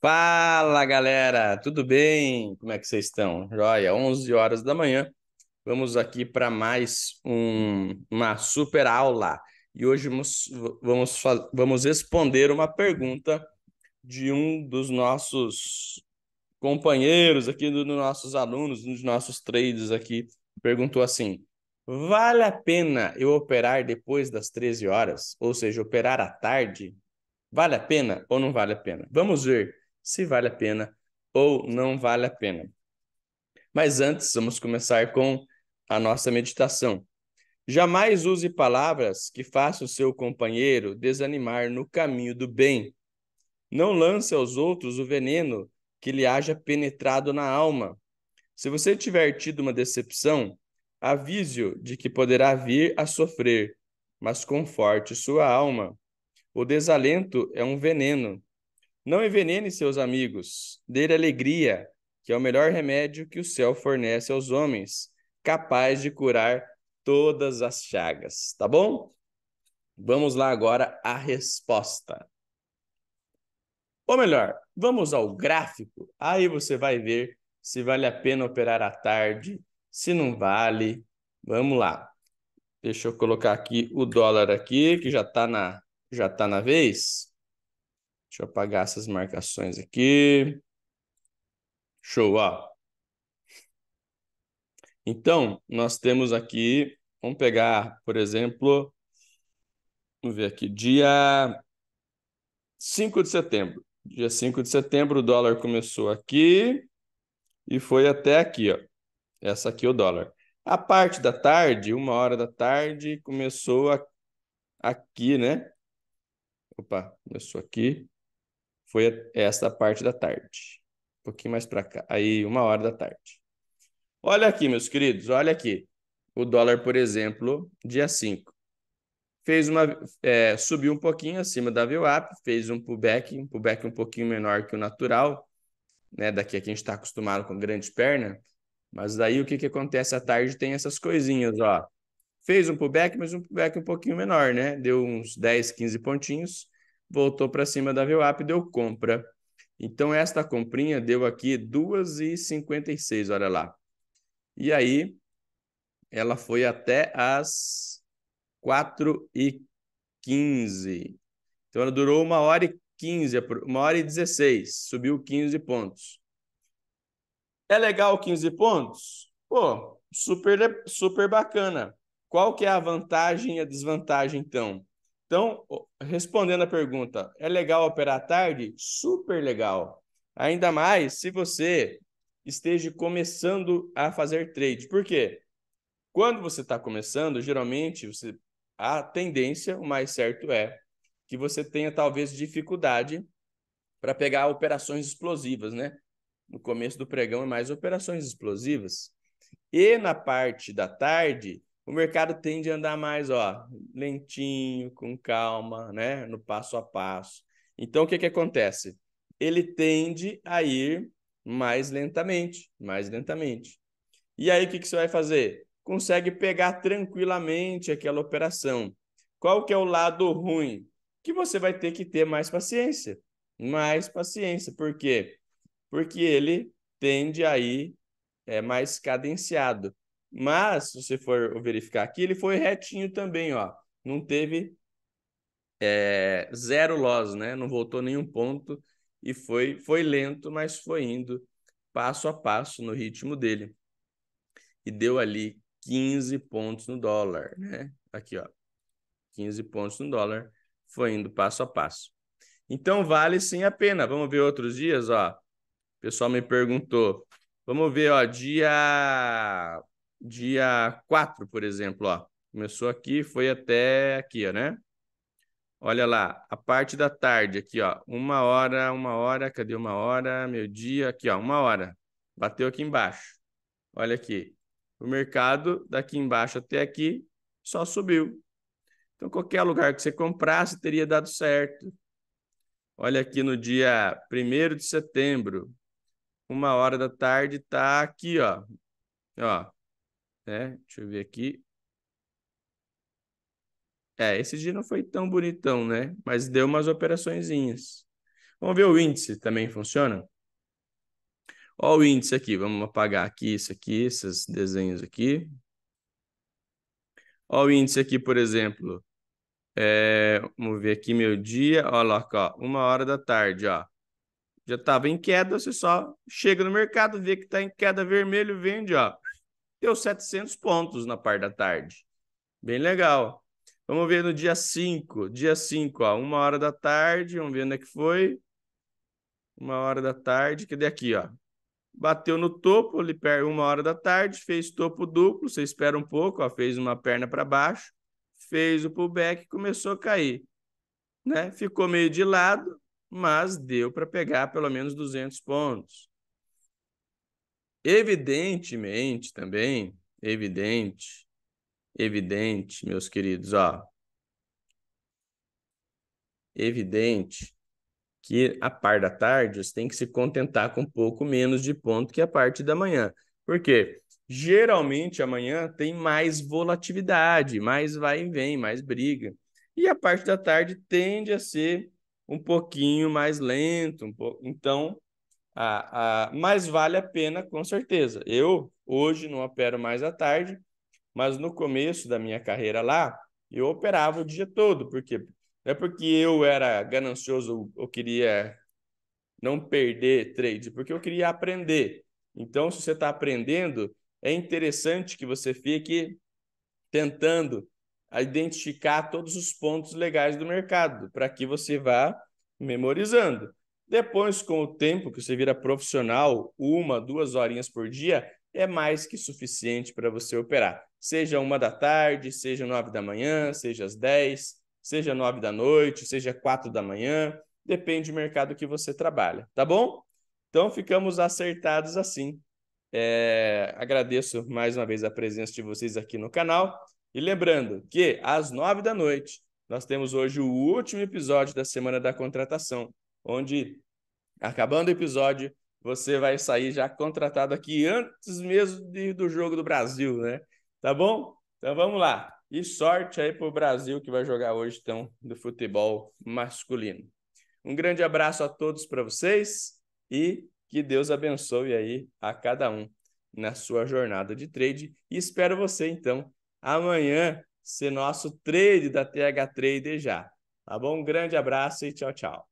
Fala galera, tudo bem? Como é que vocês estão? Joia, 11 horas da manhã. Vamos aqui para mais um, uma super aula. E hoje vamos, vamos, vamos responder uma pergunta de um dos nossos companheiros aqui, dos nossos alunos, um dos nossos traders aqui. Perguntou assim: Vale a pena eu operar depois das 13 horas? Ou seja, operar à tarde? Vale a pena ou não vale a pena? Vamos ver se vale a pena ou não vale a pena. Mas antes, vamos começar com a nossa meditação. Jamais use palavras que façam o seu companheiro desanimar no caminho do bem. Não lance aos outros o veneno que lhe haja penetrado na alma. Se você tiver tido uma decepção, avise-o de que poderá vir a sofrer, mas conforte sua alma. O desalento é um veneno não envenene seus amigos. Dê-lhe alegria, que é o melhor remédio que o céu fornece aos homens, capaz de curar todas as chagas. Tá bom? Vamos lá agora à resposta. Ou melhor, vamos ao gráfico. Aí você vai ver se vale a pena operar à tarde, se não vale. Vamos lá. Deixa eu colocar aqui o dólar aqui, que já está na, já tá na vez. Deixa eu apagar essas marcações aqui. Show, ó. Então, nós temos aqui, vamos pegar, por exemplo, vamos ver aqui, dia 5 de setembro. Dia 5 de setembro, o dólar começou aqui e foi até aqui, ó. Essa aqui é o dólar. A parte da tarde, uma hora da tarde, começou a, aqui, né? Opa, começou aqui. Foi esta parte da tarde. Um pouquinho mais para cá. Aí, uma hora da tarde. Olha aqui, meus queridos, olha aqui. O dólar, por exemplo, dia 5. Fez uma, é, subiu um pouquinho acima da VWAP, fez um pullback, um pullback um pouquinho menor que o natural, né? Daqui a quem está acostumado com grande perna. Mas daí o que, que acontece à tarde tem essas coisinhas, ó. Fez um pullback, mas um pullback um pouquinho menor, né? Deu uns 10, 15 pontinhos voltou para cima da VWAP, deu compra. Então, esta comprinha deu aqui 2,56, olha lá. E aí, ela foi até as 4h15. Então, ela durou 1 hora e 15, 1 hora e 16, subiu 15 pontos. É legal 15 pontos? Pô, super, super bacana. Qual que é a vantagem e a desvantagem, então? Então, respondendo a pergunta, é legal operar à tarde? Super legal. Ainda mais se você esteja começando a fazer trade. Por quê? Quando você está começando, geralmente você, a tendência, o mais certo é que você tenha talvez dificuldade para pegar operações explosivas, né? No começo do pregão é mais operações explosivas. E na parte da tarde, o mercado tende a andar mais, ó, lentinho, com calma, né, no passo a passo. Então, o que que acontece? Ele tende a ir mais lentamente, mais lentamente. E aí, o que que você vai fazer? Consegue pegar tranquilamente aquela operação. Qual que é o lado ruim? Que você vai ter que ter mais paciência. Mais paciência. Por quê? Porque ele tende a ir é, mais cadenciado. Mas, se você for verificar aqui, ele foi retinho também, ó. Não teve é, zero loss, né? Não voltou nenhum ponto e foi, foi lento, mas foi indo passo a passo no ritmo dele. E deu ali 15 pontos no dólar, né? Aqui, ó. 15 pontos no dólar, foi indo passo a passo. Então vale sim a pena. Vamos ver outros dias, ó. O pessoal me perguntou. Vamos ver, ó, dia dia 4, por exemplo, ó. Começou aqui, foi até aqui, ó, né? Olha lá, a parte da tarde aqui, ó. Uma hora, uma hora, cadê uma hora? Meu dia, aqui, ó, uma hora. Bateu aqui embaixo. Olha aqui. O mercado daqui embaixo até aqui só subiu. Então, qualquer lugar que você comprasse teria dado certo. Olha aqui no dia 1 de setembro, uma hora da tarde, tá aqui, ó. Ó, né? Deixa eu ver aqui. É, esse dia não foi tão bonitão, né? Mas deu umas operaçõezinhas. Vamos ver o índice também funciona? Ó o índice aqui, vamos apagar aqui isso aqui, esses desenhos aqui. Ó o índice aqui, por exemplo. É, vamos ver aqui meu dia, olha lá, uma hora da tarde, ó. Já estava em queda, você só chega no mercado, vê que está em queda vermelho, vende, ó deu 700 pontos na parte da tarde. Bem legal. Vamos ver no dia 5. Dia 5, ó, uma hora da tarde. Vamos ver onde é que foi. Uma hora da tarde. Cadê aqui, ó? Bateu no topo, ele perde uma hora da tarde, fez topo duplo, você espera um pouco, ó, fez uma perna para baixo, fez o pullback, começou a cair. Né? Ficou meio de lado, mas deu para pegar pelo menos 200 pontos. Evidentemente também, evidente, evidente, meus queridos, ó. Evidente que a par da tarde você tem que se contentar com um pouco menos de ponto que a parte da manhã. Por quê? Geralmente amanhã tem mais volatilidade, mais vai e vem, mais briga. E a parte da tarde tende a ser um pouquinho mais lento, um pouco. Então, ah, ah, mas vale a pena, com certeza. Eu hoje não opero mais à tarde, mas no começo da minha carreira lá, eu operava o dia todo, porque não é porque eu era ganancioso ou queria não perder trade, porque eu queria aprender. Então, se você está aprendendo, é interessante que você fique tentando identificar todos os pontos legais do mercado, para que você vá memorizando. Depois, com o tempo que você vira profissional, uma, duas horinhas por dia é mais que suficiente para você operar. Seja uma da tarde, seja nove da manhã, seja às dez, seja nove da noite, seja quatro da manhã, depende do mercado que você trabalha, tá bom? Então ficamos acertados assim. É, agradeço mais uma vez a presença de vocês aqui no canal. E lembrando que às nove da noite, nós temos hoje o último episódio da Semana da Contratação onde, acabando o episódio, você vai sair já contratado aqui antes mesmo de, do jogo do Brasil, né? Tá bom? Então vamos lá. E sorte aí para o Brasil que vai jogar hoje, então, do futebol masculino. Um grande abraço a todos para vocês e que Deus abençoe aí a cada um na sua jornada de trade. E espero você, então, amanhã ser nosso trade da TH Trader já. Tá bom? Um grande abraço e tchau, tchau.